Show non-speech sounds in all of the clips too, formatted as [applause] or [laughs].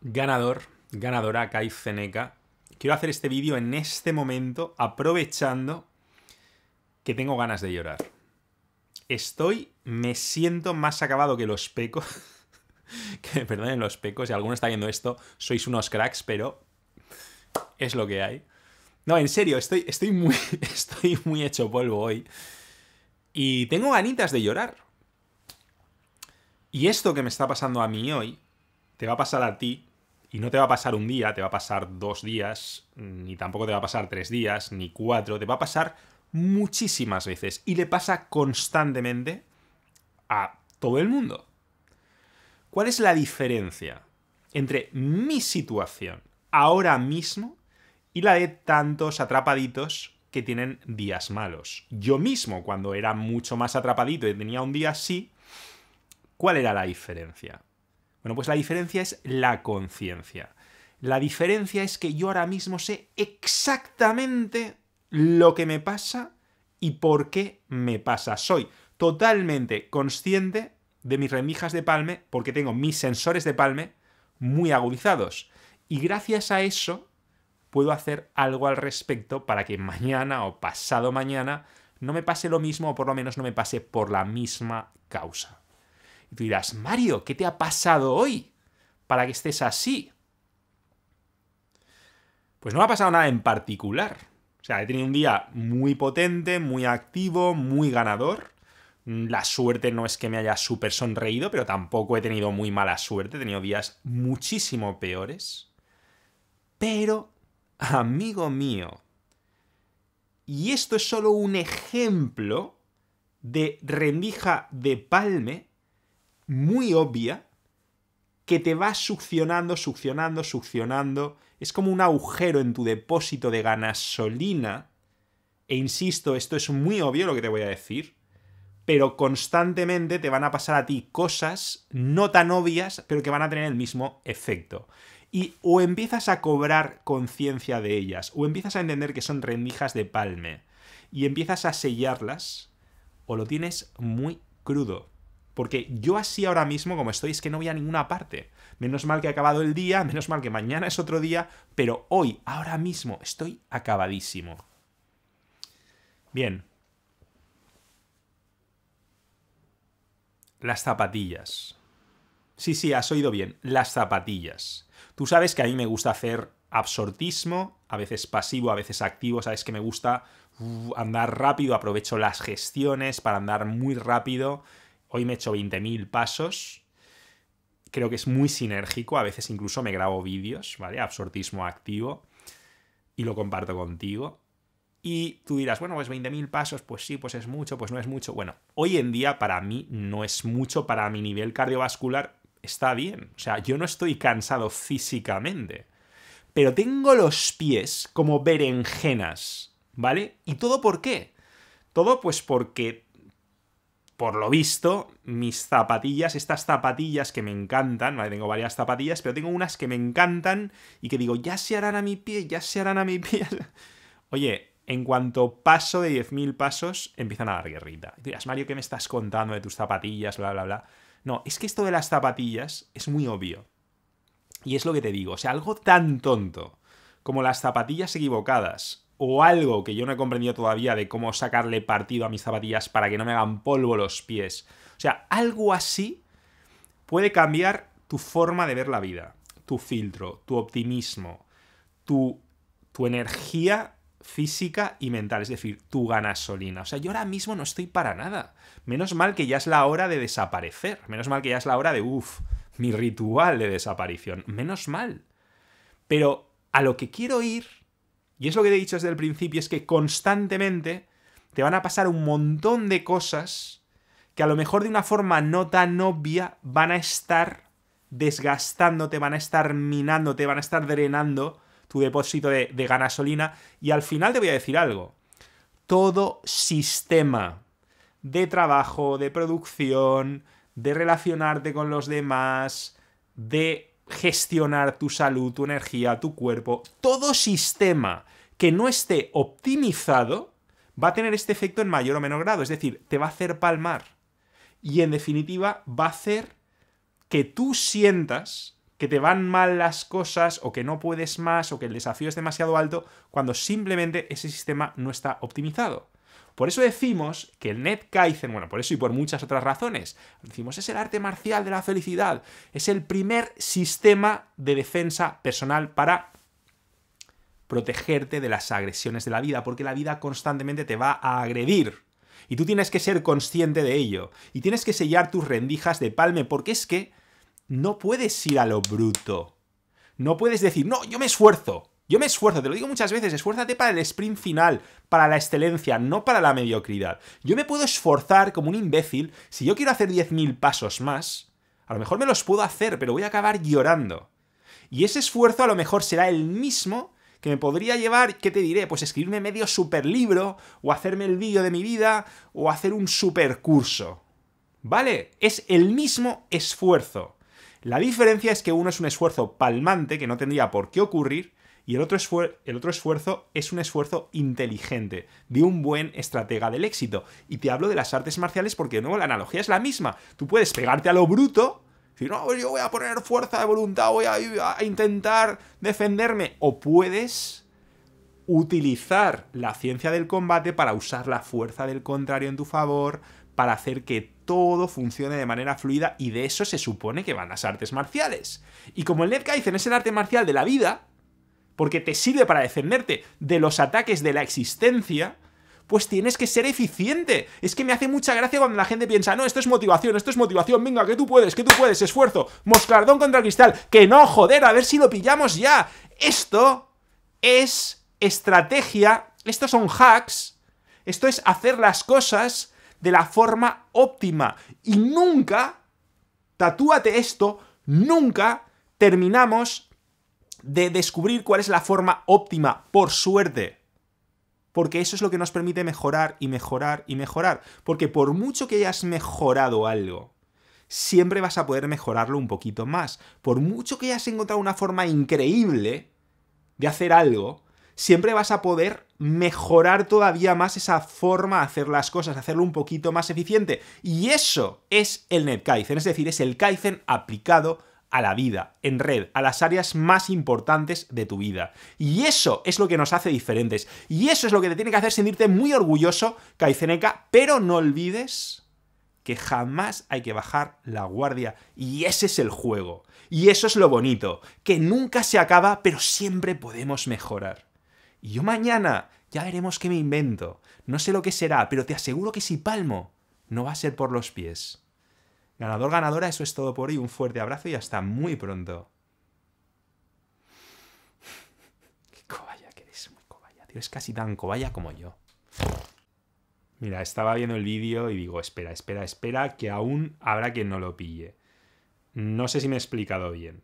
ganador, ganadora Kai Zeneca. Quiero hacer este vídeo en este momento, aprovechando que tengo ganas de llorar. Estoy, me siento más acabado que los pecos. [laughs] que perdonen los pecos, si alguno está viendo esto, sois unos cracks, pero es lo que hay. No, en serio, estoy, estoy, muy, [laughs] estoy muy hecho polvo hoy. Y tengo ganitas de llorar. Y esto que me está pasando a mí hoy te va a pasar a ti y no te va a pasar un día, te va a pasar dos días, ni tampoco te va a pasar tres días, ni cuatro, te va a pasar muchísimas veces y le pasa constantemente a todo el mundo. ¿Cuál es la diferencia entre mi situación ahora mismo y la de tantos atrapaditos que tienen días malos? Yo mismo, cuando era mucho más atrapadito y tenía un día así, ¿cuál era la diferencia? Bueno, pues la diferencia es la conciencia. La diferencia es que yo ahora mismo sé exactamente lo que me pasa y por qué me pasa. Soy totalmente consciente de mis remijas de palme porque tengo mis sensores de palme muy agudizados. Y gracias a eso puedo hacer algo al respecto para que mañana o pasado mañana no me pase lo mismo o por lo menos no me pase por la misma causa. Y tú dirás, Mario, ¿qué te ha pasado hoy para que estés así? Pues no me ha pasado nada en particular. O sea, he tenido un día muy potente, muy activo, muy ganador. Mm, la suerte no es que me haya súper sonreído, pero tampoco he tenido muy mala suerte. He tenido días muchísimo peores. Pero, amigo mío, y esto es solo un ejemplo de rendija de palme muy obvia que te va succionando, succionando, succionando. Es como un agujero en tu depósito de gasolina. E insisto, esto es muy obvio lo que te voy a decir. Pero constantemente te van a pasar a ti cosas no tan obvias, pero que van a tener el mismo efecto. Y o empiezas a cobrar conciencia de ellas, o empiezas a entender que son rendijas de palme, y empiezas a sellarlas, o lo tienes muy crudo. Porque yo así ahora mismo, como estoy, es que no voy a ninguna parte. Menos mal que ha acabado el día, [laughs] menos mal que mañana es otro día, pero hoy, ahora mismo, estoy acabadísimo. Bien. Las zapatillas. Sí, sí, has oído bien. Las zapatillas. Tú sabes que a mí me gusta hacer absortismo, a veces pasivo, a veces activo, sabes que me gusta andar rápido, aprovecho las gestiones para andar muy rápido hoy me he hecho 20.000 pasos. Creo que es muy sinérgico, a veces incluso me grabo vídeos, ¿vale? Absortismo activo y lo comparto contigo. Y tú dirás, bueno, pues 20.000 pasos, pues sí, pues es mucho, pues no es mucho. Bueno, hoy en día para mí no es mucho, para mi nivel cardiovascular está bien. O sea, yo no estoy cansado físicamente, pero tengo los pies como berenjenas, ¿vale? ¿Y todo por qué? Todo pues porque por lo visto, mis zapatillas, estas zapatillas que me encantan, vale, tengo varias zapatillas, pero tengo unas que me encantan y que digo, ya se harán a mi pie, ya se harán a mi pie. [laughs] Oye, en cuanto paso de 10.000 pasos, empiezan a dar guerrita. Y dirás, Mario, ¿qué me estás contando de tus zapatillas, bla, bla, bla? No, es que esto de las zapatillas es muy obvio. Y es lo que te digo, o sea, algo tan tonto como las zapatillas equivocadas o algo que yo no he comprendido todavía de cómo sacarle partido a mis zapatillas para que no me hagan polvo los pies. O sea, algo así puede cambiar tu forma de ver la vida, tu filtro, tu optimismo, tu, tu energía física y mental, es decir, tu gasolina. O sea, yo ahora mismo no estoy para nada. Menos mal que ya es la hora de desaparecer, menos mal que ya es la hora de, uff, mi ritual de desaparición, menos mal. Pero a lo que quiero ir y es lo que te he dicho desde el principio, es que constantemente te van a pasar un montón de cosas que a lo mejor de una forma no tan obvia van a estar desgastándote, van a estar minándote, van a estar drenando tu depósito de, de gasolina. Y al final te voy a decir algo. Todo sistema de trabajo, de producción, de relacionarte con los demás, de gestionar tu salud, tu energía, tu cuerpo. Todo sistema que no esté optimizado va a tener este efecto en mayor o menor grado. Es decir, te va a hacer palmar. Y en definitiva, va a hacer que tú sientas que te van mal las cosas o que no puedes más o que el desafío es demasiado alto cuando simplemente ese sistema no está optimizado. Por eso decimos que el Net Kaizen, bueno, por eso y por muchas otras razones, decimos es el arte marcial de la felicidad, es el primer sistema de defensa personal para protegerte de las agresiones de la vida, porque la vida constantemente te va a agredir. Y tú tienes que ser consciente de ello. Y tienes que sellar tus rendijas de palme, porque es que no puedes ir a lo bruto. No puedes decir, no, yo me esfuerzo. Yo me esfuerzo, te lo digo muchas veces, esfuérzate para el sprint final, para la excelencia, no para la mediocridad. Yo me puedo esforzar como un imbécil, si yo quiero hacer 10.000 pasos más, a lo mejor me los puedo hacer, pero voy a acabar llorando. Y ese esfuerzo a lo mejor será el mismo que me podría llevar, ¿qué te diré? Pues escribirme medio super libro, o hacerme el vídeo de mi vida, o hacer un super curso. ¿Vale? Es el mismo esfuerzo. La diferencia es que uno es un esfuerzo palmante, que no tendría por qué ocurrir, y el otro, el otro esfuerzo es un esfuerzo inteligente, de un buen estratega del éxito. Y te hablo de las artes marciales porque, de nuevo, la analogía es la misma. Tú puedes pegarte a lo bruto, decir, no, yo voy a poner fuerza de voluntad, voy a, intentar defenderme. O puedes utilizar la ciencia del combate para usar la fuerza del contrario en tu favor, para hacer que todo funcione de manera fluida y de eso se supone que van las artes marciales. Y como el Netkaizen es el arte marcial de la vida, porque te sirve para defenderte de los ataques de la existencia, pues tienes que ser eficiente. Es que me hace mucha gracia cuando la gente piensa, no, esto es motivación, esto es motivación, venga, que tú puedes, que tú puedes, esfuerzo, moscardón contra cristal, que no, joder, a ver si lo pillamos ya. Esto es estrategia, estos son hacks, esto es hacer las cosas de la forma óptima. Y nunca, tatúate esto, nunca terminamos de descubrir cuál es la forma óptima, por suerte. Porque eso es lo que nos permite mejorar y mejorar y mejorar. Porque por mucho que hayas mejorado algo, siempre vas a poder mejorarlo un poquito más. Por mucho que hayas encontrado una forma increíble de hacer algo, siempre vas a poder mejorar todavía más esa forma de hacer las cosas, hacerlo un poquito más eficiente. Y eso es el NetKaizen, es decir, es el Kaizen aplicado a la vida, en red, a las áreas más importantes de tu vida. Y eso es lo que nos hace diferentes. Y eso es lo que te tiene que hacer sentirte muy orgulloso, Caiceneca, pero no olvides que jamás hay que bajar la guardia. Y ese es el juego. Y eso es lo bonito, que nunca se acaba, pero siempre podemos mejorar. Y yo mañana ya veremos qué me invento. No sé lo que será, pero te aseguro que si palmo, no va a ser por los pies. Ganador, ganadora, eso es todo por hoy. Un fuerte abrazo y hasta muy pronto. [laughs] Qué cobaya que eres, muy cobaya. Tío, es casi tan cobaya como yo. Mira, estaba viendo el vídeo y digo, espera, espera, espera, que aún habrá quien no lo pille. No sé si me he explicado bien.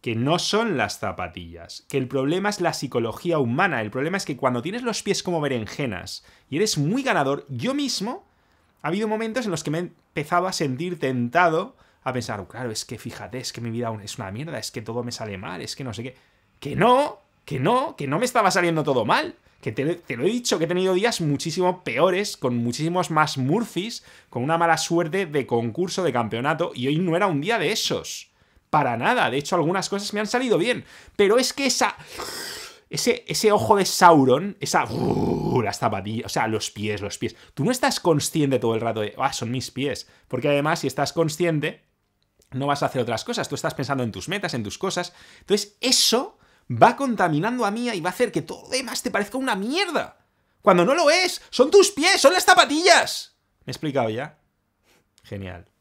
Que no son las zapatillas, que el problema es la psicología humana, el problema es que cuando tienes los pies como berenjenas y eres muy ganador, yo mismo ha habido momentos en los que me empezaba a sentir tentado a pensar, claro, es que fíjate, es que mi vida es una mierda, es que todo me sale mal, es que no sé qué. Que no, que no, que no me estaba saliendo todo mal. Que te, te lo he dicho, que he tenido días muchísimo peores, con muchísimos más Murphys, con una mala suerte de concurso, de campeonato, y hoy no era un día de esos. Para nada, de hecho algunas cosas me han salido bien, pero es que esa ese, ojo de Sauron, esa... Uh, las zapatillas, o sea, los pies, los pies. Tú no estás consciente todo el rato de, ah, son mis pies. Porque además, si estás consciente, no vas a hacer otras cosas. Tú estás pensando en tus metas, en tus cosas. Entonces, eso va contaminando a Mía y va a hacer que todo lo demás te parezca una mierda. Cuando no lo es, son tus pies, son las zapatillas. ¿Me he explicado ya? Genial.